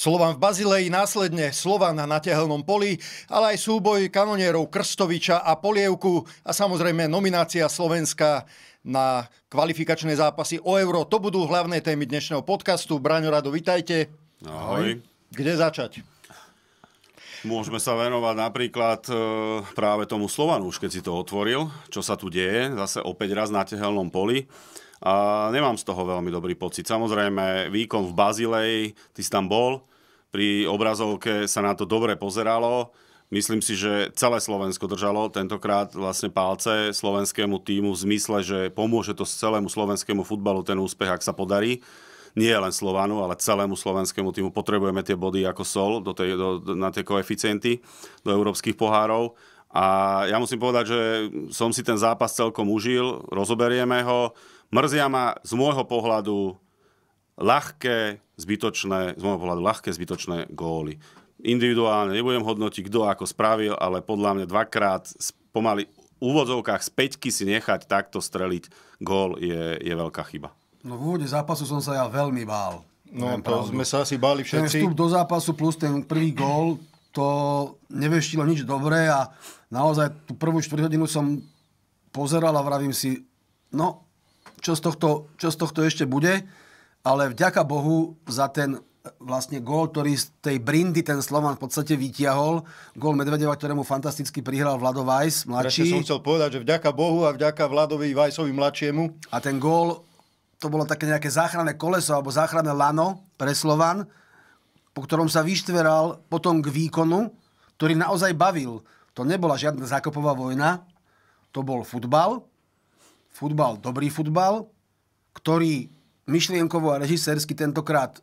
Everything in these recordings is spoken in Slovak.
Slovan v Bazileji následne Slovan na tehelnom poli, ale aj súboj kanonierov Krstoviča a Polievku a samozrejme nominácia Slovenska na kvalifikačné zápasy o euro. To budú hlavné témy dnešného podcastu. Braňo Rado, vitajte. Ahoj. Kde začať? Môžeme sa venovať napríklad e, práve tomu Slovanu, už keď si to otvoril, čo sa tu deje, zase opäť raz na tehelnom poli. A nemám z toho veľmi dobrý pocit. Samozrejme, výkon v Bazilei, ty si tam bol, pri obrazovke sa na to dobre pozeralo. Myslím si, že celé Slovensko držalo tentokrát vlastne palce slovenskému týmu v zmysle, že pomôže to celému slovenskému futbalu ten úspech, ak sa podarí nie len Slovanu, ale celému slovenskému týmu potrebujeme tie body ako sol do tej, do, na tie koeficienty do európskych pohárov. A ja musím povedať, že som si ten zápas celkom užil, rozoberieme ho. Mrzia ma z môjho pohľadu ľahké, zbytočné, z môjho pohľadu ľahké, zbytočné góly. Individuálne nebudem hodnotiť, kto ako spravil, ale podľa mňa dvakrát pomaly úvodzovkách z peťky si nechať takto streliť gól je, je veľká chyba. No v úvode zápasu som sa ja veľmi bál. No to pravdu. sme sa asi báli všetci. Ten vstup do zápasu plus ten prvý gól, to neveštilo nič dobré a naozaj tú prvú hodinu som pozeral a vravím si, no, čo z tohto, čo z tohto ešte bude ale vďaka Bohu za ten vlastne gól, ktorý z tej brindy ten Slovan v podstate vytiahol. Gól Medvedeva, ktorému fantasticky prihral Vlado Vajs, mladší. Prečo som chcel povedať, že vďaka Bohu a vďaka Vladovi Vajsovi mladšiemu. A ten gól, to bolo také nejaké záchranné koleso alebo záchranné lano pre Slovan, po ktorom sa vyštveral potom k výkonu, ktorý naozaj bavil. To nebola žiadna zákopová vojna, to bol futbal, futbal, dobrý futbal, ktorý myšlienkovo a režisérsky tentokrát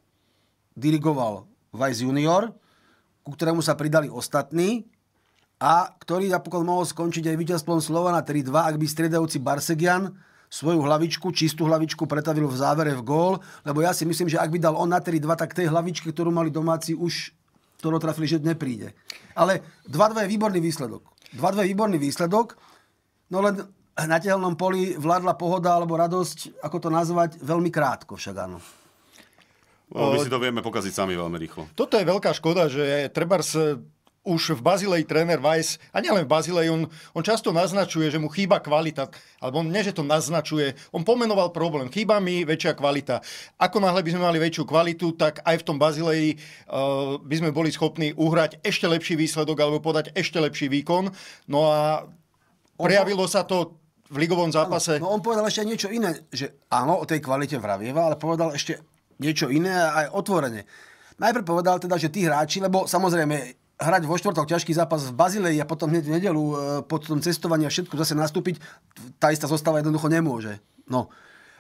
dirigoval Vice Junior, ku ktorému sa pridali ostatní a ktorý napokon mohol skončiť aj víťazstvom Slovana 3-2, ak by striedajúci Barsegian svoju hlavičku, čistú hlavičku pretavil v závere v gól, lebo ja si myslím, že ak by dal on na 3-2, tak tej hlavičke, ktorú mali domáci, už to dotrafili, že nepríde. Ale 2-2 je výborný výsledok. 2-2 je výborný výsledok, no len na tehelnom poli vládla pohoda alebo radosť, ako to nazvať, veľmi krátko však áno. No, my si to vieme pokaziť sami veľmi rýchlo. Toto je veľká škoda, že Trebars e, už v Bazilei tréner Weiss, a nielen v Bazilei, on, on často naznačuje, že mu chýba kvalita, alebo on nie, že to naznačuje, on pomenoval problém, chýba mi väčšia kvalita. Ako náhle by sme mali väčšiu kvalitu, tak aj v tom Bazilei uh, e, by sme boli schopní uhrať ešte lepší výsledok alebo podať ešte lepší výkon. No a prejavilo sa to v ligovom zápase... Ano, No on povedal ešte niečo iné, že áno, o tej kvalite vravieva, ale povedal ešte niečo iné a aj otvorene. Najprv povedal teda, že tí hráči, lebo samozrejme hrať vo štvrtok ťažký zápas v Bazileji a potom hneď v nedelu e, po tom cestovaní a všetko zase nastúpiť, tá istá zostava jednoducho nemôže. No.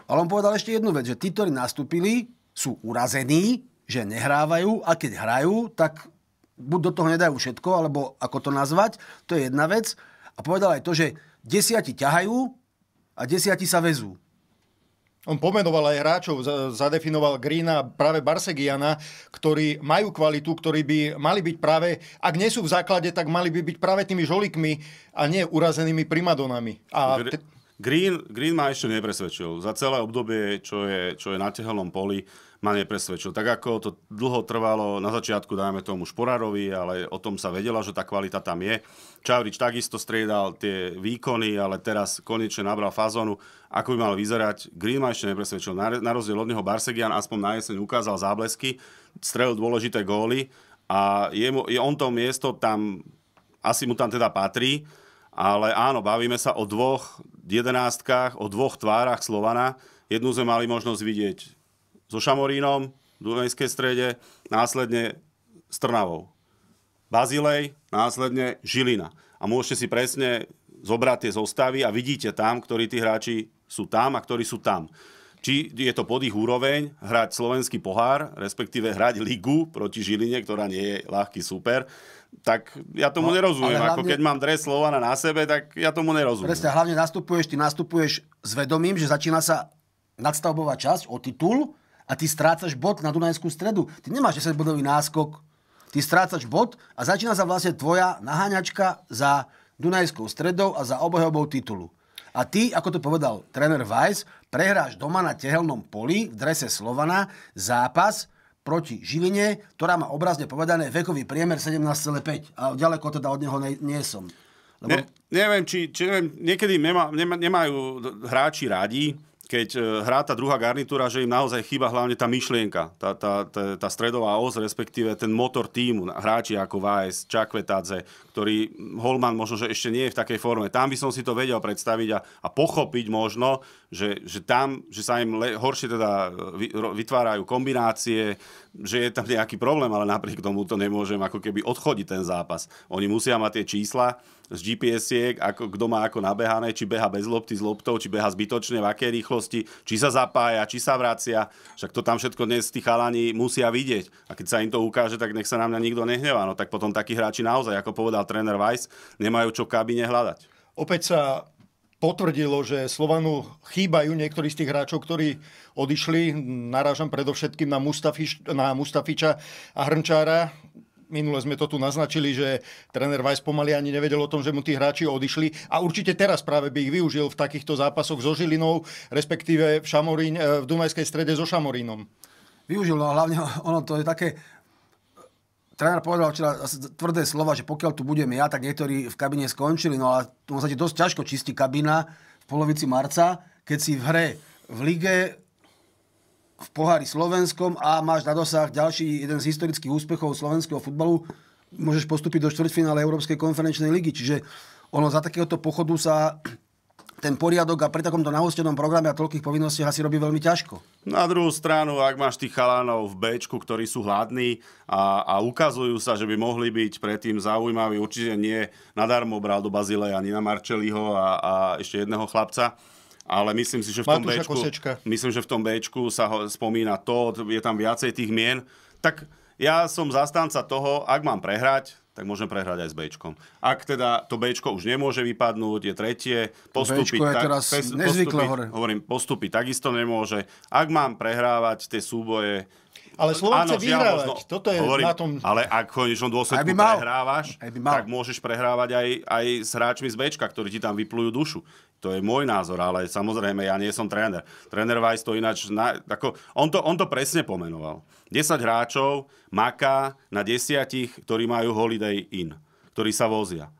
Ale on povedal ešte jednu vec, že tí, ktorí nastúpili, sú urazení, že nehrávajú a keď hrajú, tak buď do toho nedajú všetko, alebo ako to nazvať, to je jedna vec. A povedal aj to, že desiati ťahajú a desiati sa vezú. On pomenoval aj hráčov, zadefinoval Greena, práve Barsegiana, ktorí majú kvalitu, ktorí by mali byť práve, ak nie sú v základe, tak mali by byť práve tými žolikmi a nie urazenými primadonami. A te... Green, Green ma ešte nepresvedčil. Za celé obdobie, čo je, čo je na tehelom poli, ma nepresvedčil. Tak ako to dlho trvalo na začiatku, dajme tomu Šporárovi, ale o tom sa vedela, že tá kvalita tam je. Čavrič takisto striedal tie výkony, ale teraz konečne nabral fazónu. Ako by mal vyzerať, Green ma ešte nepresvedčil. Na rozdiel od neho Barsegian aspoň na jeseň ukázal záblesky, strel dôležité góly a je, mu, je on to miesto tam, asi mu tam teda patrí, ale áno, bavíme sa o dvoch jedenástkach, o dvoch tvárach Slovana. Jednu sme mali možnosť vidieť so Šamorínom v Dunajskej strede, následne s Trnavou. Bazilej, následne Žilina. A môžete si presne zobrať tie zostavy a vidíte tam, ktorí tí hráči sú tam a ktorí sú tam. Či je to pod ich úroveň hrať slovenský pohár, respektíve hrať ligu proti Žiline, ktorá nie je ľahký super, tak ja tomu no, nerozumiem. Hlavne... Ako keď mám dres Slovana na sebe, tak ja tomu nerozumiem. Presne, hlavne nastupuješ, ty nastupuješ s vedomím, že začína sa nadstavbová časť o titul, a ty strácaš bod na Dunajskú stredu. Ty nemáš 10-bodový náskok, ty strácaš bod a začína sa vlastne tvoja naháňačka za Dunajskou stredou a za obhajobou titulu. A ty, ako to povedal tréner Weiss, prehráš doma na tehelnom poli v drese Slovana zápas proti Žiline, ktorá má obrazne povedané vekový priemer 17,5. A ďaleko teda od neho ne, nie som. Lebo... Ne, neviem, či, či neviem, niekedy nema, nema, nemajú hráči radi keď e, hrá tá druhá garnitúra, že im naozaj chýba hlavne tá myšlienka, tá, tá, tá, tá stredová os, respektíve ten motor týmu, hráči ako Váez, Čakvetadze, ktorý Holman možno, že ešte nie je v takej forme. Tam by som si to vedel predstaviť a, a pochopiť možno, že, že tam, že sa im le, horšie teda e, vytvárajú kombinácie, že je tam nejaký problém, ale napriek tomu to nemôžem ako keby odchodiť ten zápas. Oni musia mať tie čísla z GPS-iek, ako, kto má ako nabehané, či beha bez lopty s loptou, či beha zbytočne, v akej rýchlosti, či sa zapája, či sa vracia. Však to tam všetko dnes tí chalani musia vidieť. A keď sa im to ukáže, tak nech sa na mňa nikto nehnevá. No tak potom takí hráči naozaj, ako povedal tréner Weiss, nemajú čo v kabíne hľadať. Opäť sa potvrdilo, že Slovanu chýbajú niektorí z tých hráčov, ktorí odišli. Narážam predovšetkým na, Mustafiš, na Mustafiča a Hrnčára. Minule sme to tu naznačili, že tréner Vajs pomaly ani nevedel o tom, že mu tí hráči odišli a určite teraz práve by ich využil v takýchto zápasoch so Žilinou, respektíve v, Šamorín, v Dunajskej strede so Šamorínom. Využil, no hlavne ono to je také tréner povedal včera asi tvrdé slova, že pokiaľ tu budem ja, tak niektorí v kabine skončili, no a tu sa ti dosť ťažko čistí kabina v polovici marca, keď si v hre v lige, v pohári slovenskom a máš na dosah ďalší jeden z historických úspechov slovenského futbalu, môžeš postúpiť do štvrťfinále Európskej konferenčnej ligy. Čiže ono za takéhoto pochodu sa ten poriadok a pri takomto nahostenom programe a toľkých povinnostiach asi robí veľmi ťažko. Na druhú stranu, ak máš tých chalánov v Bčku, ktorí sú hladní a, a ukazujú sa, že by mohli byť predtým zaujímaví, určite nie nadarmo bral do Bazileja Nina Marčeliho a, a ešte jedného chlapca, ale myslím si, že v tom Bčku, myslím, že v tom Bčku sa ho, spomína to, je tam viacej tých mien, tak ja som zastanca toho, ak mám prehrať, tak môžeme prehrať aj s Bčkom. Ak teda to Bčko už nemôže vypadnúť, je tretie, postupiť. je tak, teraz pes, postúpiť, hore. hovorím, postupiť takisto nemôže. Ak mám prehrávať tie súboje ale Slovence vyhrávať. Možno, Toto je hovorím, na tom... Ale ak v konečnom dôsledku aj mal, prehrávaš, aj mal. tak môžeš prehrávať aj, aj s hráčmi z Bčka, ktorí ti tam vyplujú dušu. To je môj názor, ale samozrejme, ja nie som tréner. Tréner Vajs to ináč... Na, ako, on, to, on to presne pomenoval. 10 hráčov maká na desiatich, ktorí majú holiday in, ktorí sa vozia.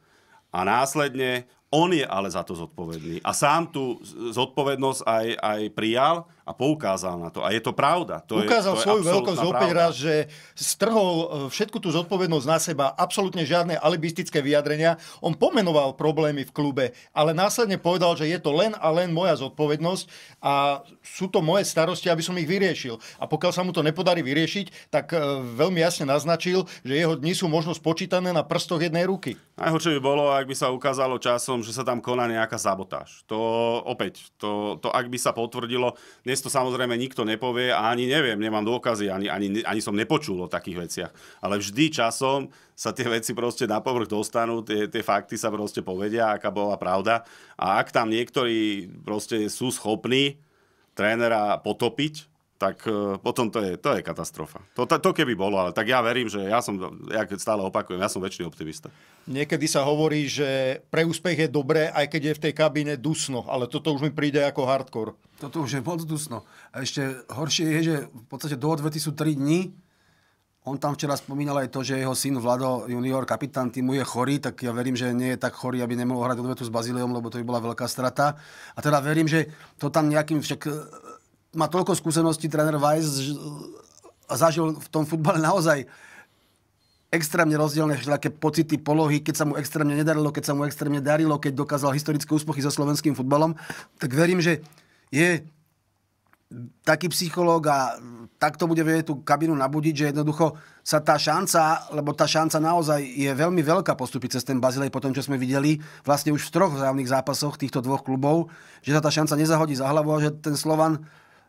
A následne on je ale za to zodpovedný. A sám tú zodpovednosť aj, aj prijal a poukázal na to. A je to pravda. To Ukázal je, to svoju je veľkosť pravda. opäť raz, že strhol e, všetku tú zodpovednosť na seba, absolútne žiadne alibistické vyjadrenia. On pomenoval problémy v klube, ale následne povedal, že je to len a len moja zodpovednosť a sú to moje starosti, aby som ich vyriešil. A pokiaľ sa mu to nepodarí vyriešiť, tak e, veľmi jasne naznačil, že jeho dni sú možno spočítané na prstoch jednej ruky. Najhoršie by bolo, ak by sa ukázalo časom, že sa tam koná nejaká sabotáž. To opäť, to, to ak by sa potvrdilo, dnes to samozrejme nikto nepovie a ani neviem, nemám dôkazy, ani, ani, ani som nepočul o takých veciach. Ale vždy časom sa tie veci proste na povrch dostanú, tie, tie fakty sa proste povedia, aká bola pravda. A ak tam niektorí proste sú schopní trénera potopiť, tak e, potom to je, to je katastrofa. To, to, to keby bolo, ale tak ja verím, že ja som, ja stále opakujem, ja som väčší optimista. Niekedy sa hovorí, že pre úspech je dobré, aj keď je v tej kabíne dusno, ale toto už mi príde ako hardcore. Toto už je moc dusno. A ešte horšie je, že v podstate do odvety sú 3 dní, on tam včera spomínal aj to, že jeho syn Vlado junior, kapitán týmu je chorý, tak ja verím, že nie je tak chorý, aby nemohol hrať odvetu s Bazíliom, lebo to by bola veľká strata. A teda verím, že to tam nejakým však má toľko skúseností tréner Weiss a eh, zažil v tom futbale naozaj extrémne rozdielne všetké pocity, polohy, keď sa mu extrémne nedarilo, keď sa mu extrémne darilo, keď dokázal historické úspochy so slovenským futbalom, tak verím, že je taký psychológ a takto bude vedieť tú kabinu nabudiť, že jednoducho sa tá šanca, lebo tá šanca naozaj je veľmi veľká postupiť cez ten Bazilej po tom, čo sme videli vlastne už v troch vzájomných zápasoch týchto dvoch klubov, že sa tá šanca nezahodí za hlavu a že ten Slovan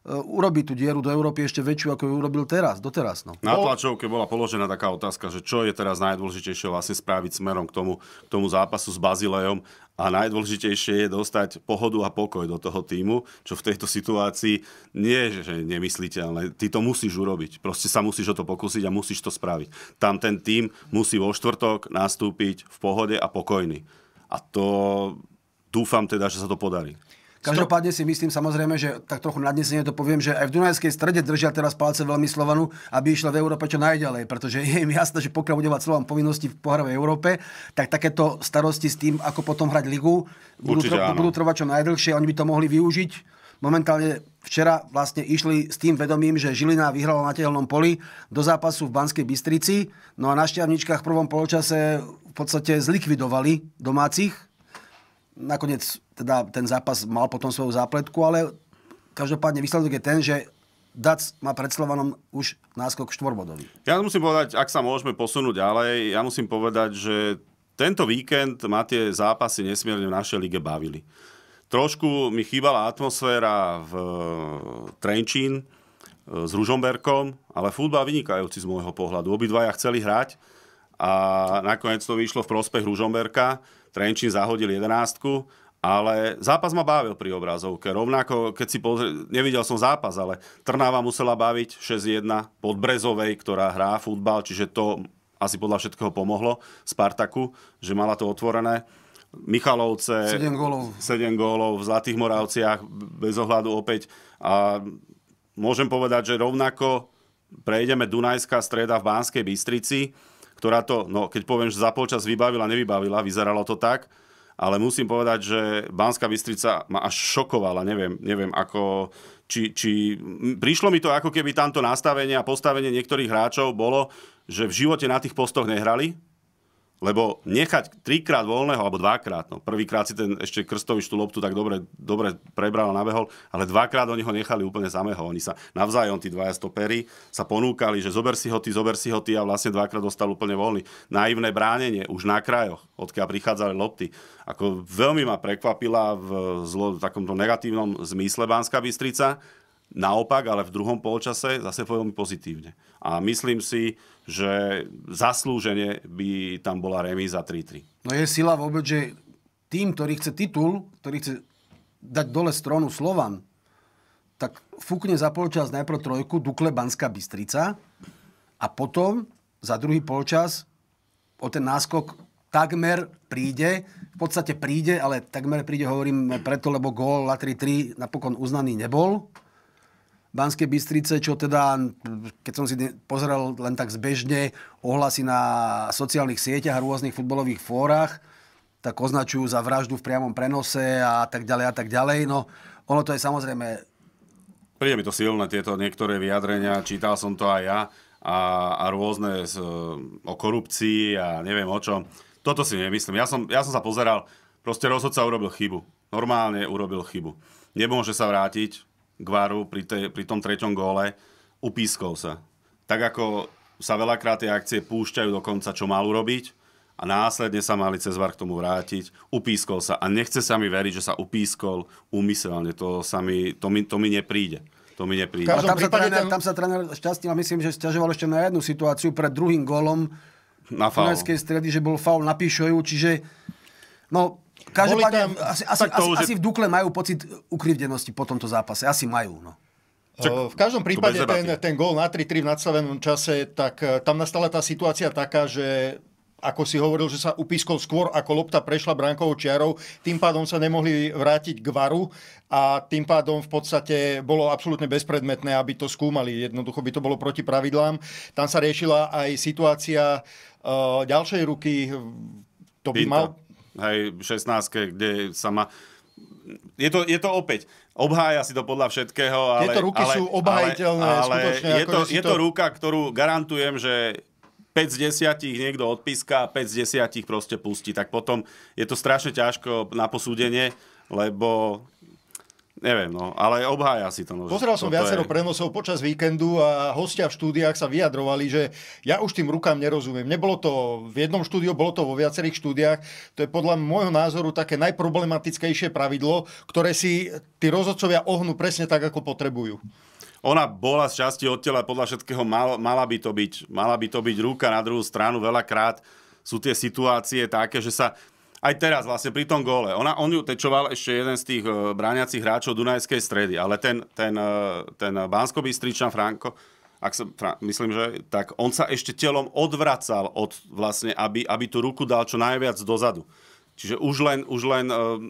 E, urobiť tú dieru do Európy ešte väčšiu, ako ju urobil teraz, doteraz. No. Na tlačovke bola položená taká otázka, že čo je teraz najdôležitejšie vlastne spraviť smerom k tomu, k tomu zápasu s Bazilejom a najdôležitejšie je dostať pohodu a pokoj do toho týmu, čo v tejto situácii nie je že nemysliteľné. Ty to musíš urobiť. Proste sa musíš o to pokúsiť a musíš to spraviť. Tam ten tým musí vo štvrtok nastúpiť v pohode a pokojný. A to dúfam teda, že sa to podarí. Každopádne si myslím samozrejme, že tak trochu nadnesenie to poviem, že aj v Dunajskej strede držia teraz palce veľmi Slovanu, aby išla v Európe čo najďalej, pretože je im jasné, že pokiaľ bude mať Slovan povinnosti v pohárovej Európe, tak takéto starosti s tým, ako potom hrať ligu, budú, tro, budú trvať čo najdlhšie, oni by to mohli využiť. Momentálne včera vlastne išli s tým vedomím, že Žilina vyhrala na tehelnom poli do zápasu v Banskej Bystrici. No a na šťavničkách v prvom poločase v podstate zlikvidovali domácich Nakoniec teda ten zápas mal potom svoju zápletku, ale každopádne výsledok je ten, že Dac má pred Slovanom už náskok štvorbodový. Ja musím povedať, ak sa môžeme posunúť ďalej, ja musím povedať, že tento víkend ma tie zápasy nesmierne v našej lige bavili. Trošku mi chýbala atmosféra v e, Trenčín e, s Ružomberkom, ale futbal vynikajúci z môjho pohľadu. Obidvaja chceli hrať a nakoniec to vyšlo v prospech Ružomberka. Trenčín zahodil jedenáctku, ale zápas ma bavil pri obrazovke. Rovnako, keď si pozrie, nevidel som zápas, ale Trnáva musela baviť 6-1 pod Brezovej, ktorá hrá futbal, čiže to asi podľa všetkého pomohlo Spartaku, že mala to otvorené. Michalovce, 7 gólov. 7 gólov v Zlatých Moravciach, bez ohľadu opäť. A môžem povedať, že rovnako prejdeme Dunajská streda v Banskej Bystrici ktorá to, no keď poviem, že za polčas vybavila, nevybavila, vyzeralo to tak, ale musím povedať, že Banská Bystrica ma až šokovala, neviem, neviem ako, či, či prišlo mi to ako keby tamto nastavenie a postavenie niektorých hráčov bolo, že v živote na tých postoch nehrali, lebo nechať trikrát voľného, alebo dvakrát, no, prvýkrát si ten ešte Krstovič tú loptu tak dobre, dobre prebral a nabehol, ale dvakrát oni ho nechali úplne samého. Oni sa navzájom, tí dvaja stopery, sa ponúkali, že zober si ho ty, zober si ho ty a vlastne dvakrát dostal úplne voľný. Naivné bránenie, už na krajoch, odkiaľ prichádzali lopty. Ako veľmi ma prekvapila v, zlo, v takomto negatívnom zmysle Banská Bystrica, Naopak, ale v druhom polčase zase veľmi pozitívne. A myslím si, že zaslúžene by tam bola remíza 3-3. No je sila vôbec, že tým, ktorý chce titul, ktorý chce dať dole stronu Slovan, tak fúkne za polčas najprv trojku Dukle Banská Bystrica a potom za druhý polčas o ten náskok takmer príde, v podstate príde, ale takmer príde, hovorím preto, lebo gól 3 3 napokon uznaný nebol. Banskej Bystrice, čo teda, keď som si pozeral len tak zbežne, ohlasy na sociálnych sieťach a rôznych futbolových fórach, tak označujú za vraždu v priamom prenose a tak ďalej a tak ďalej. No, ono to je samozrejme... Príde mi to silné, tieto niektoré vyjadrenia, čítal som to aj ja, a, a rôzne z, e, o korupcii a neviem o čom. Toto si nemyslím. Ja som, ja som sa pozeral, proste rozhodca urobil chybu. Normálne urobil chybu. Nemôže sa vrátiť, Gvaru pri, te, pri tom treťom góle, upískol sa. Tak ako sa veľakrát tie akcie púšťajú dokonca, čo mal urobiť a následne sa mali cez VAR k tomu vrátiť. Upískol sa a nechce sa mi veriť, že sa upískol úmyselne. To, sa mi, to, mi, to mi nepríde. To mi nepríde. A tam, prípade, sa tréner, tam sa tréner šťastný, a myslím, že stiažoval ešte na jednu situáciu pred druhým gólom. na faul. stredy, že bol faul na Píšoju, čiže no, Každopádne, asi, asi, to, asi, že... asi v Dukle majú pocit ukrivdenosti po tomto zápase. Asi majú, no. Čak, v každom prípade ten, ten gól na 3-3 v nadstavenom čase, tak eh, tam nastala tá situácia taká, že ako si hovoril, že sa upískol skôr, ako lopta prešla bránkovou čiarou, tým pádom sa nemohli vrátiť k varu a tým pádom v podstate bolo absolútne bezpredmetné, aby to skúmali. Jednoducho by to bolo proti pravidlám. Tam sa riešila aj situácia uh, ďalšej ruky, to by mal hej, 16, kde sa má... Je to, je to opäť, obhája si to podľa všetkého, ale... Tieto ruky ale, sú obhajiteľné, ale, ale skutočne. Je, to, je to... to ruka, ktorú garantujem, že 5 z 10 niekto odpíska a 5 z 10 proste pustí. Tak potom je to strašne ťažko na posúdenie, lebo Neviem, no, ale obhája si to. No, Pozeral som viacero je... prenosov počas víkendu a hostia v štúdiách sa vyjadrovali, že ja už tým rukám nerozumiem. Nebolo to v jednom štúdiu, bolo to vo viacerých štúdiách. To je podľa môjho názoru také najproblematickejšie pravidlo, ktoré si tí rozhodcovia ohnú presne tak, ako potrebujú ona bola z časti od tela, podľa všetkého mal, mala, by to byť, mala by to byť ruka na druhú stranu. Veľakrát sú tie situácie také, že sa aj teraz vlastne pri tom gole. Ona, on ju tečoval ešte jeden z tých e, bráňacích hráčov Dunajskej stredy, ale ten, ten, uh, ten bansko Franko, ak sa, fra, myslím, že tak on sa ešte telom odvracal od vlastne, aby, aby tú ruku dal čo najviac dozadu. Čiže už len, už len uh,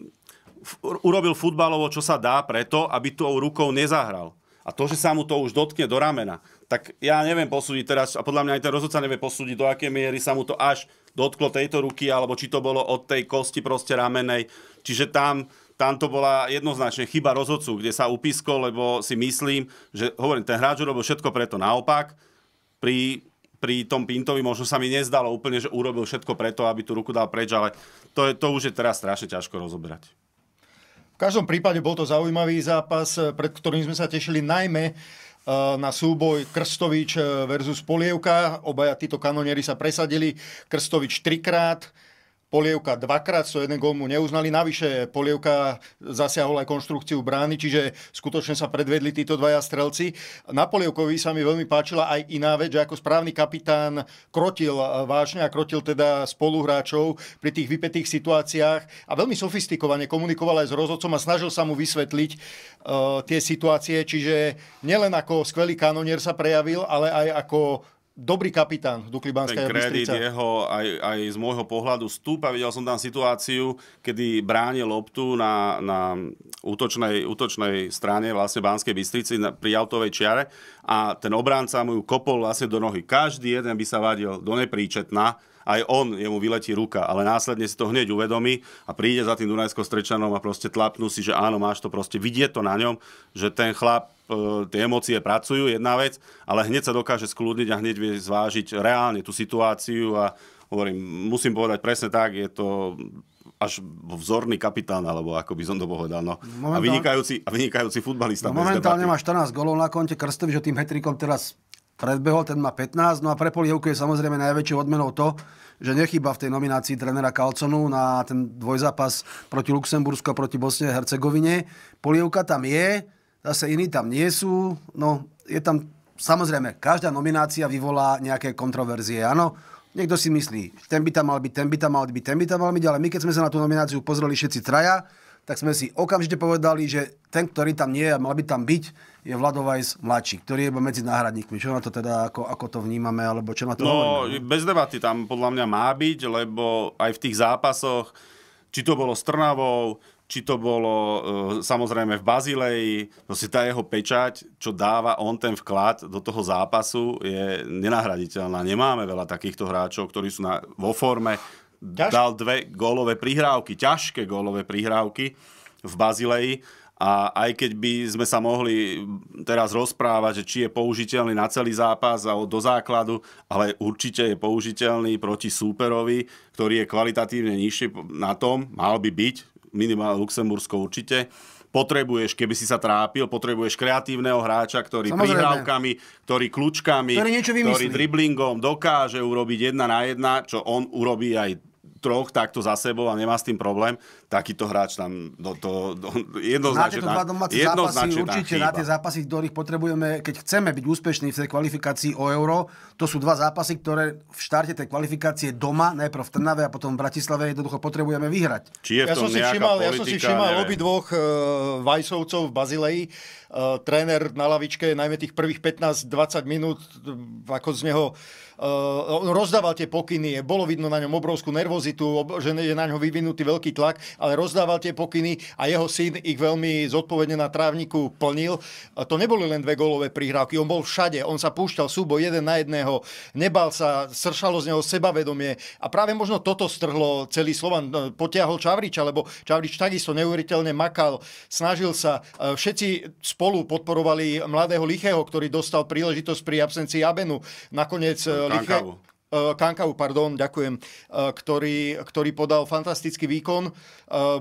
urobil futbalovo, čo sa dá preto, aby tou rukou nezahral. A to, že sa mu to už dotkne do ramena, tak ja neviem posúdiť teraz, a podľa mňa aj ten rozhodca nevie posúdiť, do aké miery sa mu to až dotklo tejto ruky, alebo či to bolo od tej kosti proste ramenej. Čiže tam, tam to bola jednoznačne chyba rozhodcu, kde sa upisko, lebo si myslím, že hovorím, ten hráč urobil všetko preto. Naopak, pri pri tom Pintovi možno sa mi nezdalo úplne, že urobil všetko preto, aby tú ruku dal preč, ale to, je, to už je teraz strašne ťažko rozoberať každom prípade bol to zaujímavý zápas, eh, pred ktorým sme sa tešili najmä eh, na súboj Krstovič eh, versus Polievka. Obaja títo kanonieri sa presadili. Krstovič trikrát, Polievka dvakrát, so jeden gól mu neuznali. Navyše Polievka zasiahol aj konštrukciu brány, čiže skutočne sa predvedli títo dvaja strelci. Na Polievkovi sa mi veľmi páčila aj iná vec, že ako správny kapitán krotil vážne a krotil teda spoluhráčov pri tých vypetých situáciách a veľmi sofistikovane komunikoval aj s rozhodcom a snažil sa mu vysvetliť uh, tie situácie, čiže nielen ako skvelý kanonier sa prejavil, ale aj ako dobrý kapitán Dukli Banská Ten kredit jeho aj, aj z môjho pohľadu stúpa. Videl som tam situáciu, kedy bránil loptu na, na útočnej, útočnej strane vlastne Banskej Bystrici na, pri autovej čiare a ten obránca mu ju kopol vlastne do nohy. Každý jeden by sa vadil do nepríčetna aj on, jemu vyletí ruka, ale následne si to hneď uvedomí a príde za tým Dunajskou strečanom a proste tlapnú si, že áno, máš to proste, vidieť to na ňom, že ten chlap e, tie emócie pracujú, jedna vec, ale hneď sa dokáže skľudniť a hneď vie zvážiť reálne tú situáciu a hovorím, musím povedať presne tak, je to až vzorný kapitán, alebo ako by som to povedal. No. A, vynikajúci, a vynikajúci futbalista. No, momentálne má 14 golov na konte, Krstovi, že tým hetrikom teraz predbehol, ten má 15. No a pre Polievku je samozrejme najväčšou odmenou to, že nechýba v tej nominácii trenera Kalconu na ten dvojzápas proti Luxembursku a proti Bosne a Hercegovine. Polievka tam je, zase iní tam nie sú. No, je tam, samozrejme, každá nominácia vyvolá nejaké kontroverzie, áno. Niekto si myslí, ten by tam mal byť, ten by tam mal byť, ten by tam mal byť, ale my keď sme sa na tú nomináciu pozreli všetci traja, tak sme si okamžite povedali, že ten, ktorý tam nie je a mal by tam byť, je Vladovajs mladší, ktorý je medzi náhradníkmi. Čo na to teda, ako, ako to vnímame, alebo čo na to no, hovoríme? bez debaty tam podľa mňa má byť, lebo aj v tých zápasoch, či to bolo s Trnavou, či to bolo e, samozrejme v Bazileji, proste tá jeho pečať, čo dáva on ten vklad do toho zápasu, je nenahraditeľná. Nemáme veľa takýchto hráčov, ktorí sú na, vo forme, Ťaž... dal dve gólové prihrávky, ťažké gólové prihrávky v Bazileji. A aj keď by sme sa mohli teraz rozprávať, že či je použiteľný na celý zápas a do základu, ale určite je použiteľný proti súperovi, ktorý je kvalitatívne nižší na tom, mal by byť, minimálne Luxembursko určite. Potrebuješ, keby si sa trápil, potrebuješ kreatívneho hráča, ktorý Samozrejme. prihrávkami, ktorý kľúčkami, ktorý, ktorý driblingom dokáže urobiť jedna na jedna, čo on urobí aj troch takto za sebou a nemá s tým problém, takýto hráč tam do, to, do, jednoznačne, na tieto dva domáce určite na tie zápasy, ktorých potrebujeme, keď chceme byť úspešní v tej kvalifikácii o euro, to sú dva zápasy, ktoré v štarte tej kvalifikácie doma, najprv v Trnave a potom v Bratislave jednoducho potrebujeme vyhrať. Či je ja, som si všimal, politika, ja som si všimal obi dvoch uh, eh, Vajsovcov v Bazileji. Uh, tréner na lavičke, najmä tých prvých 15-20 minút, eh, ako z neho Eh, on rozdával tie pokyny, bolo vidno na ňom obrovskú nervozitu, že je na ňo vyvinutý veľký tlak, ale rozdával tie pokyny a jeho syn ich veľmi zodpovedne na trávniku plnil. To neboli len dve golové prihrávky, on bol všade, on sa púšťal súbo jeden na jedného, nebal sa, sršalo z neho sebavedomie a práve možno toto strhlo celý Slovan, no, potiahol Čavriča, lebo Čavrič takisto neuveriteľne makal, snažil sa, eh, všetci spolu podporovali mladého Lichého, ktorý dostal príležitosť pri absencii Abenu. Nakoniec eh, Kankavu. Eh, Kankavu, pardon, ďakujem, eh, ktorý, ktorý podal fantastický výkon. Eh,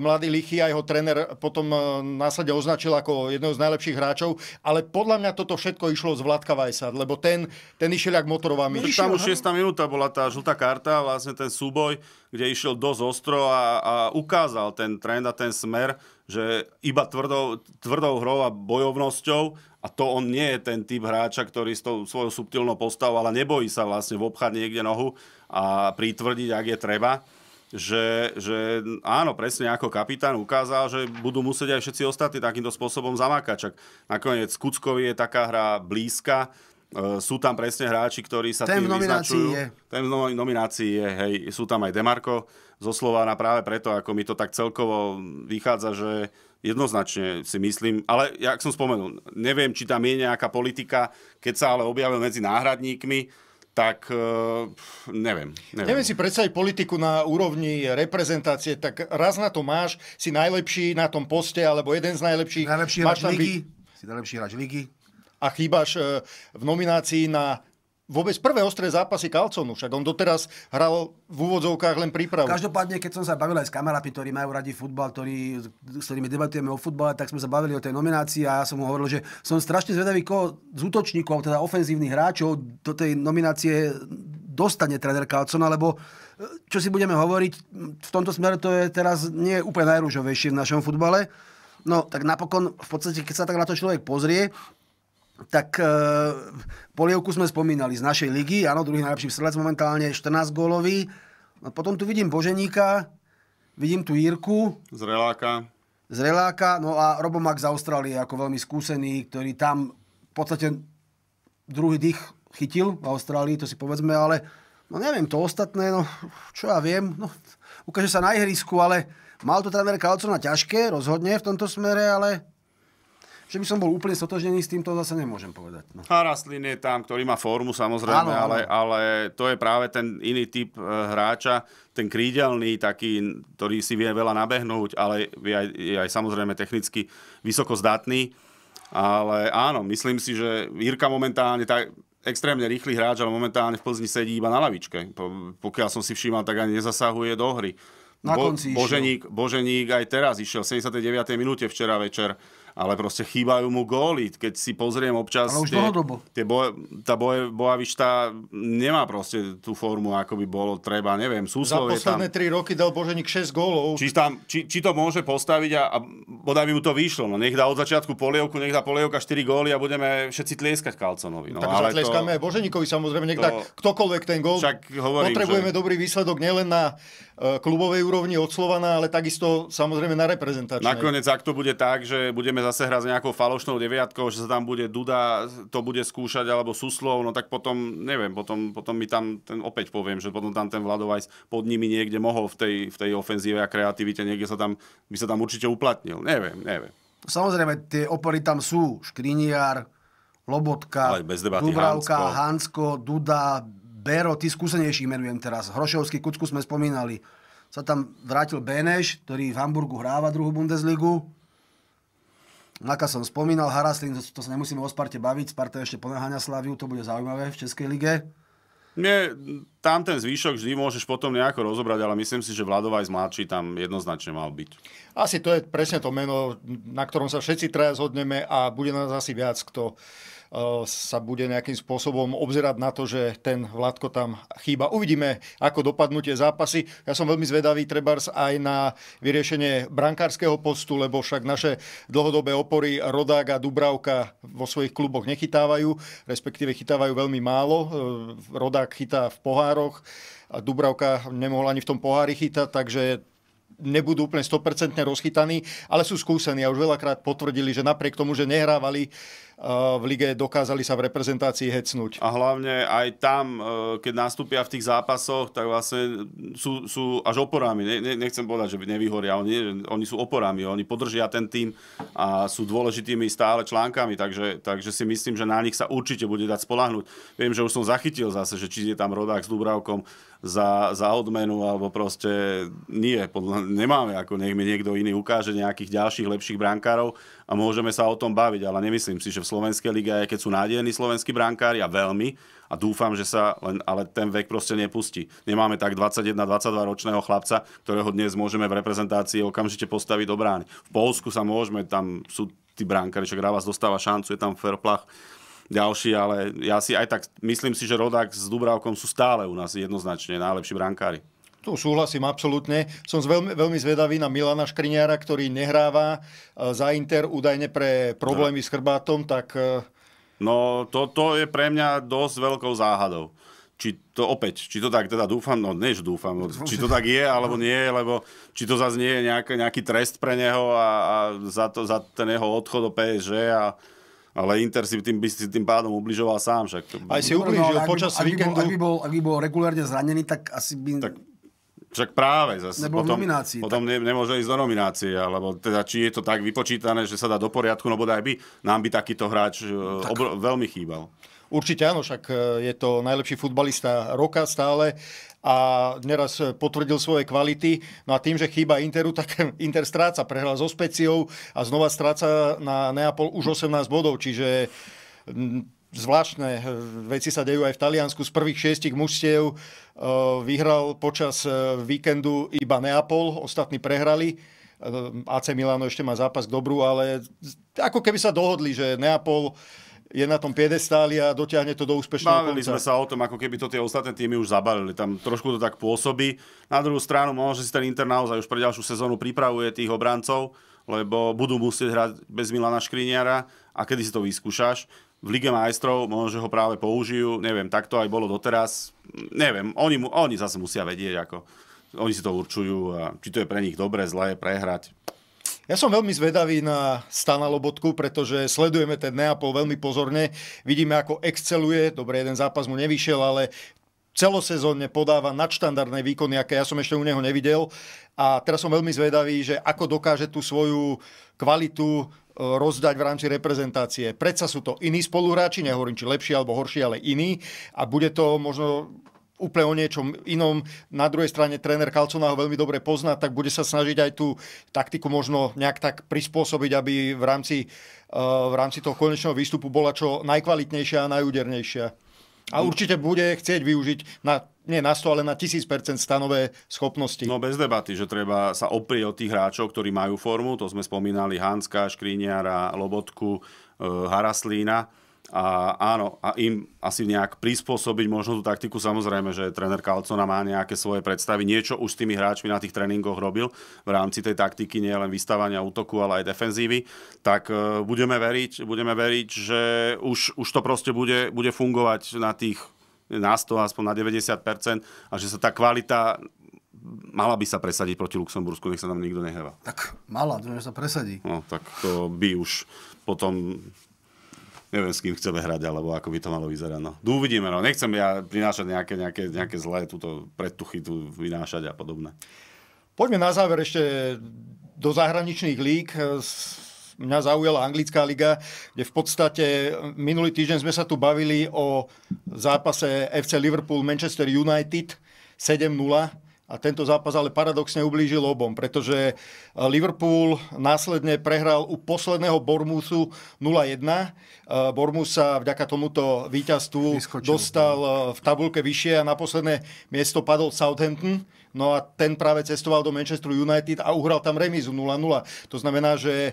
mladý Lichy a jeho tréner potom následne označil ako jedného z najlepších hráčov, ale podľa mňa toto všetko išlo z Vladka Vajsa, lebo ten, ten išiel jak motorová myš. Tam už 6. minúta bola tá žltá karta, vlastne ten súboj, kde išiel dosť ostro a, a ukázal ten trend a ten smer, že iba tvrdou, tvrdou hrou a bojovnosťou a to on nie je ten typ hráča, ktorý s tou svojou subtilnou postavou, ale nebojí sa vlastne obchať niekde nohu a pritvrdiť, ak je treba. Že, že áno, presne ako kapitán ukázal, že budú musieť aj všetci ostatní takýmto spôsobom zamákať. Čak nakoniec Kuckovi je taká hra blízka, E, sú tam presne hráči, ktorí sa tým vyznačujú. Je. Ten v nominácii je. Hej, sú tam aj Demarko zo Slována práve preto, ako mi to tak celkovo vychádza, že jednoznačne si myslím, ale jak som spomenul, neviem, či tam je nejaká politika, keď sa ale objavil medzi náhradníkmi, tak e, neviem, neviem. Neviem si predstaviť politiku na úrovni reprezentácie, tak raz na to máš, si najlepší na tom poste, alebo jeden z najlepších. Najlepší máš hráč ligy, by... si najlepší hráč ligy a chýbaš e, v nominácii na vôbec prvé ostré zápasy Kalconu. Však on doteraz hral v úvodzovkách len prípravu. Každopádne, keď som sa bavil aj s kamarátmi, ktorí majú radi futbal, ktorí, s ktorými debatujeme o futbale, tak sme sa bavili o tej nominácii a ja som mu hovoril, že som strašne zvedavý, koho z útočníkov, teda ofenzívnych hráčov do tej nominácie dostane tréner Kalcona, lebo e, čo si budeme hovoriť, v tomto smere to je teraz nie úplne najrúžovejšie v našom futbale. No tak napokon, v podstate, keď sa tak na to človek pozrie, tak e, polievku sme spomínali z našej ligy, áno, druhý najlepší strelec momentálne, 14 gólový. No, potom tu vidím Boženíka, vidím tu Jirku. Z Zreláka, no a Robomak z Austrálie, ako veľmi skúsený, ktorý tam v podstate druhý dých chytil v Austrálii, to si povedzme, ale no neviem, to ostatné, no čo ja viem, no ukáže sa na ihrisku, ale mal to tréner Kalcona ťažké, rozhodne v tomto smere, ale že by som bol úplne sotožnený s týmto, zase nemôžem povedať. No. A rastlin je tam, ktorý má formu samozrejme, áno, áno. Ale, ale to je práve ten iný typ e, hráča, ten krídelný, taký, ktorý si vie veľa nabehnúť, ale je aj, je aj samozrejme technicky vysoko zdatný. Ale áno, myslím si, že Jirka momentálne, tak, extrémne rýchly hráč, ale momentálne v Plzni sedí iba na lavičke. Po, pokiaľ som si všímal, tak ani nezasahuje do hry. Na Bo, konci Boženík, Boženík aj teraz išiel v 79. minúte včera večer ale proste chýbajú mu góly. Keď si pozriem občas... Ale už tie, dlhodobo. Tie boje, tá boje, Bojavič nemá proste tú formu, ako by bolo treba. Neviem, Za posledné tam, 3 roky dal Boženík 6 gólov. Či, tam, či, či to môže postaviť a, a bodaj by mu to vyšlo. No, nech dá od začiatku polievku, nech dá polievka 4 góly a budeme všetci tlieskať Kalconovi. No, Takže tlieskame aj Boženíkovi samozrejme, nech dá ktokoľvek ten gól. hovorím, Potrebujeme že... dobrý výsledok nielen na e, klubovej úrovni od Slovana, ale takisto samozrejme na reprezentačnej. Nakoniec, ak to bude tak, že budeme zase hrať s nejakou falošnou deviatkou, že sa tam bude Duda, to bude skúšať, alebo Suslov, no tak potom, neviem, potom, potom mi tam ten, opäť poviem, že potom tam ten Vladovajs pod nimi niekde mohol v tej, v tej ofenzíve a kreativite, niekde sa tam, by sa tam určite uplatnil. Neviem, neviem. Samozrejme, tie opory tam sú. Škriniar, Lobotka, Dubravka, Hansko. Hansko, Duda, Bero, Ty skúsenejší menujem teraz. Hrošovský, Kucku sme spomínali. Sa tam vrátil Beneš, ktorý v Hamburgu hráva druhú Bundesligu. Naka som spomínal, Haraslin, to, to sa nemusíme o Sparte baviť, Sparta ešte ponáhaňa Slaviu, to bude zaujímavé v Českej lige. Nie, tam ten zvýšok vždy môžeš potom nejako rozobrať, ale myslím si, že Vladovaj z mladší tam jednoznačne mal byť. Asi to je presne to meno, na ktorom sa všetci traja zhodneme a bude nás asi viac, kto E, sa bude nejakým spôsobom obzerať na to, že ten Vládko tam chýba. Uvidíme, ako dopadnú tie zápasy. Ja som veľmi zvedavý trebárs aj na vyriešenie brankárskeho postu, lebo však naše dlhodobé opory Rodák a Dubravka vo svojich kluboch nechytávajú, respektíve chytávajú veľmi málo. E, Rodák chytá v pohároch, a Dubravka nemohla ani v tom pohári chytať, takže nebudú úplne 100% rozchytaní, ale sú skúsení a už veľakrát potvrdili, že napriek tomu, že nehrávali eh, v lige, dokázali sa v reprezentácii hecnúť. A hlavne aj tam, eh, keď nastúpia v tých zápasoch, tak vlastne sú, sú až oporami. Ne, ne, nechcem povedať, že nevyhoria. Oni, oni sú oporami, oni podržia ten tým a sú dôležitými stále článkami, takže, takže si myslím, že na nich sa určite bude dať spolahnuť. Viem, že už som zachytil zase, že či je tam rodák s Dubravkom, za, za odmenu, alebo proste nie, podľa, nemáme, ako nech mi niekto iný ukáže nejakých ďalších lepších brankárov a môžeme sa o tom baviť, ale nemyslím si, že v Slovenskej lige, aj keď sú nádejní slovenskí brankári a veľmi, a dúfam, že sa len, ale ten vek proste nepustí. Nemáme tak 21-22 ročného chlapca, ktorého dnes môžeme v reprezentácii okamžite postaviť do brány. V Polsku sa môžeme, tam sú tí brankári, čo vás dostáva šancu, je tam fair plach ďalší, ale ja si aj tak, myslím si, že Rodák s Dubravkom sú stále u nás jednoznačne najlepší brankári. Tu súhlasím absolútne. Som veľmi, veľmi zvedavý na Milana Škriňára, ktorý nehráva e, za Inter údajne pre problémy no. s chrbátom, tak... E, no, toto je pre mňa dosť veľkou záhadou či to opäť, či to tak teda dúfam, no než dúfam, no, či to tak je alebo nie, lebo či to zase nie je nejaký, nejaký trest pre neho a, a za, to, za ten jeho odchod do PSG a ale Inter si tým, by si tým pádom ubližoval sám. Však. To... Aj si ubližil no, no počas ak, víkendu. Ak by, bol, ak by bol regulárne zranený, tak asi by... Tak však práve, zase Nebol potom, nominácii, potom tak... ne, nemôže ísť do nominácie, alebo teda či je to tak vypočítané, že sa dá do poriadku, no bodaj by nám by takýto hráč e, tak. obro, veľmi chýbal. Určite áno, však e, je to najlepší futbalista roka stále a neraz eh, potvrdil svoje kvality. No a tým, že chýba Interu, tak Inter stráca prehral so Speciou a znova stráca na Neapol už 18 bodov, čiže mm, zvláštne eh, veci sa dejú aj v Taliansku. Z prvých šiestich mužstiev eh, vyhral počas víkendu iba Neapol, ostatní prehrali. AC Milano ešte má zápas k dobru, ale ako keby sa dohodli, že Neapol je na tom piedestáli a dotiahne to do úspešného Bavili konca. sme sa o tom, ako keby to tie ostatné týmy už zabalili. Tam trošku to tak pôsobí. Na druhú stranu, možno, že si ten Inter naozaj už pre ďalšiu sezónu pripravuje tých obrancov, lebo budú musieť hrať bez Milana Škriniara a kedy si to vyskúšaš. V Lige majstrov možno, že ho práve použijú, neviem, tak to aj bolo doteraz. Neviem, oni, oni zase musia vedieť, ako oni si to určujú a či to je pre nich dobre, zlé, prehrať. Ja som veľmi zvedavý na Stana Lobotku, pretože sledujeme ten Neapol veľmi pozorne. Vidíme, ako exceluje. Dobre, jeden zápas mu nevyšiel, ale celosezónne podáva nadštandardné výkony, aké ja som ešte u neho nevidel. A teraz som veľmi zvedavý, že ako dokáže tú svoju kvalitu e, rozdať v rámci reprezentácie. Predsa sú to iní spoluhráči, nehovorím, či lepší alebo horší, ale iní. A bude to možno úplne o niečom inom. Na druhej strane tréner Kalcona ho veľmi dobre pozná, tak bude sa snažiť aj tú taktiku možno nejak tak prispôsobiť, aby v rámci, eh, v rámci toho konečného výstupu bola čo najkvalitnejšia a najúdernejšia. A no. určite bude chcieť využiť na, nie na 100, ale na 1000% stanové schopnosti. No bez debaty, že treba sa oprieť od tých hráčov, ktorí majú formu. To sme spomínali Hanska, Škriniara, Lobotku, eh, Haraslína a áno, a im asi nejak prispôsobiť možno tú taktiku. Samozrejme, že tréner Kalcona má nejaké svoje predstavy. Niečo už s tými hráčmi na tých tréningoch robil v rámci tej taktiky, nie len vystávania útoku, ale aj defenzívy. Tak uh, budeme veriť, budeme veriť že už, už to proste bude, bude fungovať na tých na 100, aspoň na 90% a že sa tá kvalita mala by sa presadiť proti Luxembursku, nech sa tam nikto nehnevá. Tak mala, že sa presadí. No, tak to by už potom neviem, s kým chceme hrať, alebo ako by to malo vyzerať. No. no. Uvidíme, no. nechcem ja prinášať nejaké, nejaké, nejaké zlé túto predtuchy tu vynášať a podobné. Poďme na záver ešte do zahraničných lík mňa zaujala anglická liga, kde v podstate minulý týždeň sme sa tu bavili o zápase FC Liverpool Manchester United 7-0. A tento zápas ale paradoxne ublížil obom, pretože e, Liverpool následne prehral u posledného Bormusu 0-1. Bormus sa vďaka tomuto víťazstvu Vyskočil. dostal no. e, v tabulke vyššie a na posledné miesto padol Southampton. No a ten práve cestoval do Manchester United a uhral tam remízu 0-0. To znamená, že e,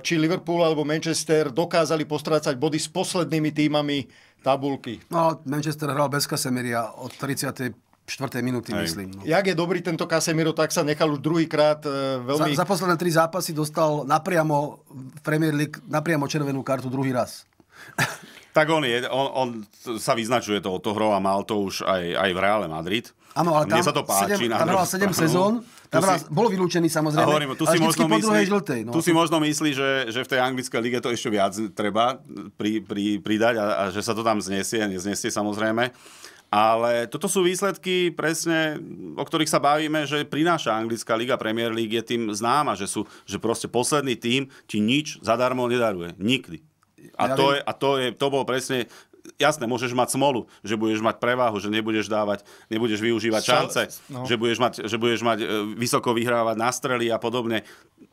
či Liverpool alebo Manchester dokázali postrácať body s poslednými týmami tabulky. No, Manchester hral bez Kasemiria od 30. 4. minúty, Aj. myslím. No. Jak je dobrý tento Casemiro, tak sa nechal už druhýkrát e, veľmi... Za, za posledné tri zápasy dostal napriamo Premier League, napriamo červenú kartu druhý raz. Tak on, je, on, on sa vyznačuje to hrou a mal to už aj, aj v Reále Madrid. Áno, ale tam, Mne sa to páči. 7, tam hral 7 no. sezón, tam hral, si, bol vylúčený samozrejme. hovorím, tu si možno po myslí, žltej, no. tu si možno myslí že, že v tej anglickej lige to ešte viac treba pri, pri, pridať a, a že sa to tam znesie a neznesie samozrejme. Ale toto sú výsledky presne, o ktorých sa bavíme, že prináša anglická liga, Premier League je tým známa, že, sú, že proste posledný tým ti nič zadarmo nedaruje. Nikdy. A, ja to, je, a to, je, to bol presne jasné, môžeš mať smolu, že budeš mať prevahu, že nebudeš dávať, nebudeš využívať šance, no. že, budeš mať, že budeš mať e, vysoko vyhrávať na strely a podobne,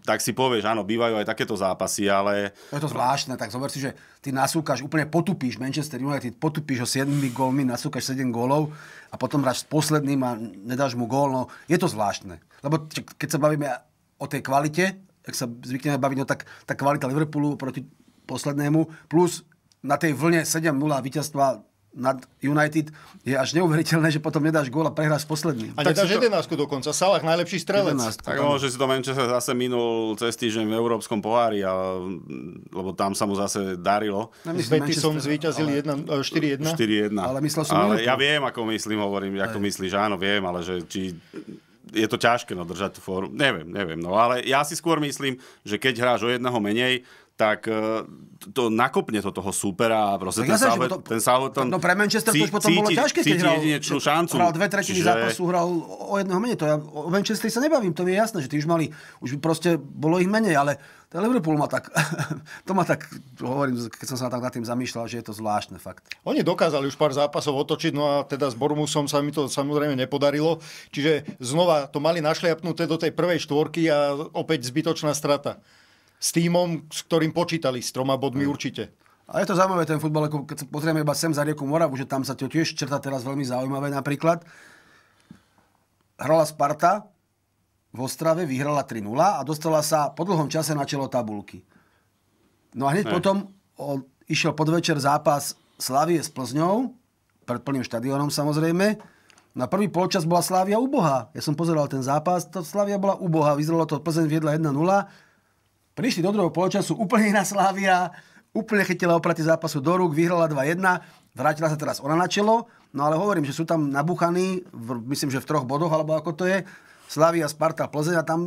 tak si povieš, áno, bývajú aj takéto zápasy, ale... Je to zvláštne, tak zober si, že ty nasúkaš, úplne potupíš Manchester United, potupíš ho 7 gólmi, nasúkaš 7 gólov a potom hráš s posledným a nedáš mu gól, no je to zvláštne. Lebo keď sa bavíme o tej kvalite, ak sa zvykneme baviť, no tak tá kvalita Liverpoolu proti poslednému, plus na tej vlne 7-0 víťazstva nad United je až neuveriteľné, že potom nedáš gól a prehráš posledný. A tak nedáš to... 11 dokonca, Salah najlepší strelec. 11, tak možno, že si to Manchester zase minul cez týždeň v Európskom pohári, a, lebo tam sa mu zase darilo. Betty som zvýťazil ale... 4-1. 4-1. Eh, ale myslel som ale ja viem, ako myslím, hovorím, ako myslíš, áno, viem, ale že či je to ťažké no, držať tú formu. Neviem, neviem. No, ale ja si skôr myslím, že keď hráš o jedného menej, tak e, to nakopne to toho supera a proste ten, ja Salve, to, ten Salveton... No pre Manchester cí, to už potom cíti, bolo ťažké, keď hral, šancu. hral dve tretiny čiže... zápasu, hral o jedného menej. To ja, o Manchester sa nebavím, to je jasné, že tí už mali, už proste bolo ich menej, ale ten Liverpool ma tak, to ma tak, hovorím, keď som sa tak nad tým zamýšľal, že je to zvláštne fakt. Oni dokázali už pár zápasov otočiť, no a teda s Bormusom sa mi to samozrejme nepodarilo, čiže znova to mali našliapnuté do tej prvej štvorky a opäť zbytočná strata s týmom, s ktorým počítali, s troma bodmi mm. určite. A je to zaujímavé ten futbal, ako keď sa pozrieme iba sem za rieku Moravu, že tam sa to tiež črta teraz veľmi zaujímavé napríklad. Hrala Sparta v Ostrave, vyhrala 3-0 a dostala sa po dlhom čase na čelo tabulky. No a hneď ne. potom on išiel podvečer zápas Slavie s Plzňou, pred plným štadiónom samozrejme. Na prvý polčas bola Slavia ubohá. Ja som pozeral ten zápas, to Slavia bola ubohá. Vyzeralo to, Plzeň viedla 1 Prišli do druhého polčasu úplne iná Slávia, úplne chytila opraty zápasu do rúk, vyhrala 2-1, vrátila sa teraz ona na čelo, no ale hovorím, že sú tam nabuchaní, myslím, že v troch bodoch, alebo ako to je, Slavia, Sparta, Plzeň a tam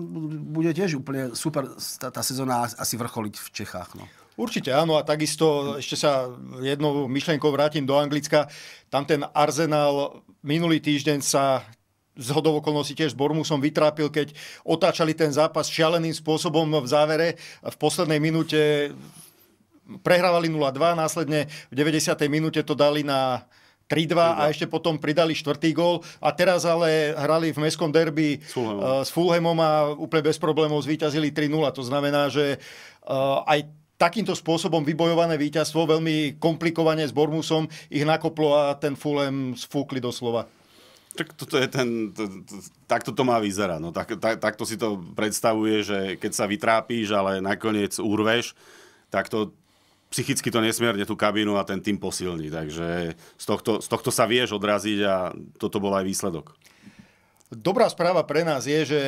bude tiež úplne super tá, tá sezóna asi vrcholiť v Čechách. No. Určite áno a takisto ešte sa jednou myšlenkou vrátim do Anglicka. Tam ten Arsenal minulý týždeň sa z hodou okolností tiež s Bormusom vytrápil, keď otáčali ten zápas šialeným spôsobom v závere. V poslednej minúte prehrávali 0-2, následne v 90. minúte to dali na 3-2 a ešte potom pridali štvrtý gól a teraz ale hrali v mestskom derby s Fulhamom, eh, s Fulhamom a úplne bez problémov zvíťazili 3-0. To znamená, že eh, aj takýmto spôsobom vybojované víťazstvo veľmi komplikovane s Bormusom ich nakoplo a ten Fulham sfúkli doslova. Tak toto je ten, to, to, takto to má vyzerať. No, tak, tak, takto si to predstavuje, že keď sa vytrápíš, ale nakoniec urveš, tak to psychicky to nesmierne tú kabínu a ten tým posilní. Takže z tohto, z tohto sa vieš odraziť a toto bol aj výsledok. Dobrá správa pre nás je, že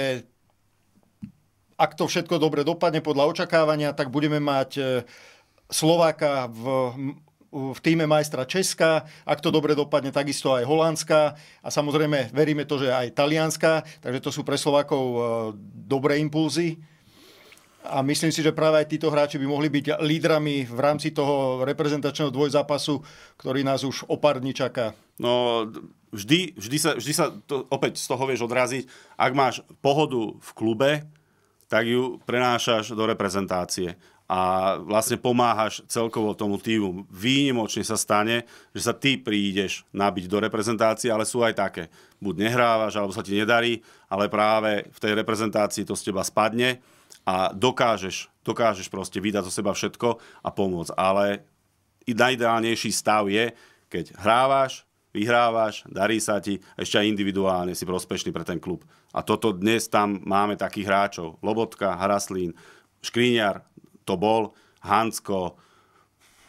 ak to všetko dobre dopadne podľa očakávania, tak budeme mať e, Slováka v v týme majstra Česka, ak to dobre dopadne, takisto aj Holandska a samozrejme veríme to, že aj Talianska, takže to sú pre Slovákov e, dobré impulzy. A myslím si, že práve aj títo hráči by mohli byť lídrami v rámci toho reprezentačného dvojzápasu, ktorý nás už o pár dní čaká. No, vždy, vždy sa, vždy sa to opäť z toho vieš odraziť. Ak máš pohodu v klube, tak ju prenášaš do reprezentácie a vlastne pomáhaš celkovo tomu týmu. Výnimočne sa stane, že sa ty prídeš nabiť do reprezentácie, ale sú aj také. Buď nehrávaš, alebo sa ti nedarí, ale práve v tej reprezentácii to z teba spadne a dokážeš, dokážeš proste vydať zo seba všetko a pomôcť. Ale najideálnejší stav je, keď hrávaš, vyhrávaš, darí sa ti, ešte aj individuálne si prospešný pre ten klub. A toto dnes tam máme takých hráčov. Lobotka, Hraslín, Škriňar, to bol, Hansko,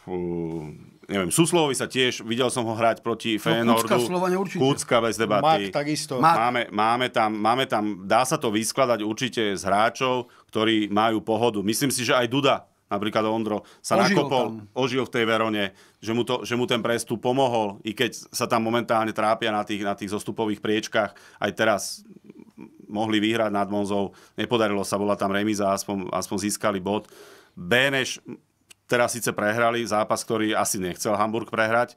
uh, neviem, Suslovovi sa tiež, videl som ho hrať proti No, Fénordu. Kúcka bez debaty. Mark, takisto. Máme, máme, tam, máme tam, dá sa to vyskladať určite z hráčov, ktorí majú pohodu. Myslím si, že aj Duda, napríklad Ondro, sa ožil nakopol, tam. ožil v tej Verone, že mu, to, že mu ten prestup pomohol, i keď sa tam momentálne trápia na tých, na tých zostupových priečkách, aj teraz mohli vyhrať nad Monzou, nepodarilo sa, bola tam remiza, aspoň, aspoň získali bod. Beneš teraz síce prehrali zápas, ktorý asi nechcel Hamburg prehrať,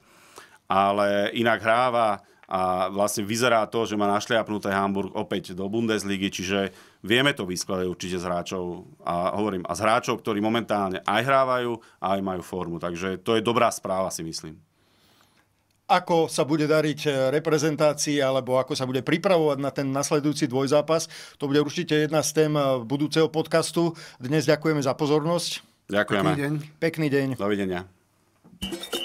ale inak hráva a vlastne vyzerá to, že má našliapnuté Hamburg opäť do Bundesligy, čiže vieme to vyskladať určite s hráčov a hovorím, a s hráčov, ktorí momentálne aj hrávajú a aj majú formu, takže to je dobrá správa si myslím ako sa bude dariť e, reprezentácii alebo ako sa bude pripravovať na ten nasledujúci dvojzápas. To bude určite jedna z tém e, budúceho podcastu. Dnes ďakujeme za pozornosť. Ďakujeme. Pekný deň. Pekný deň. Dovidenia.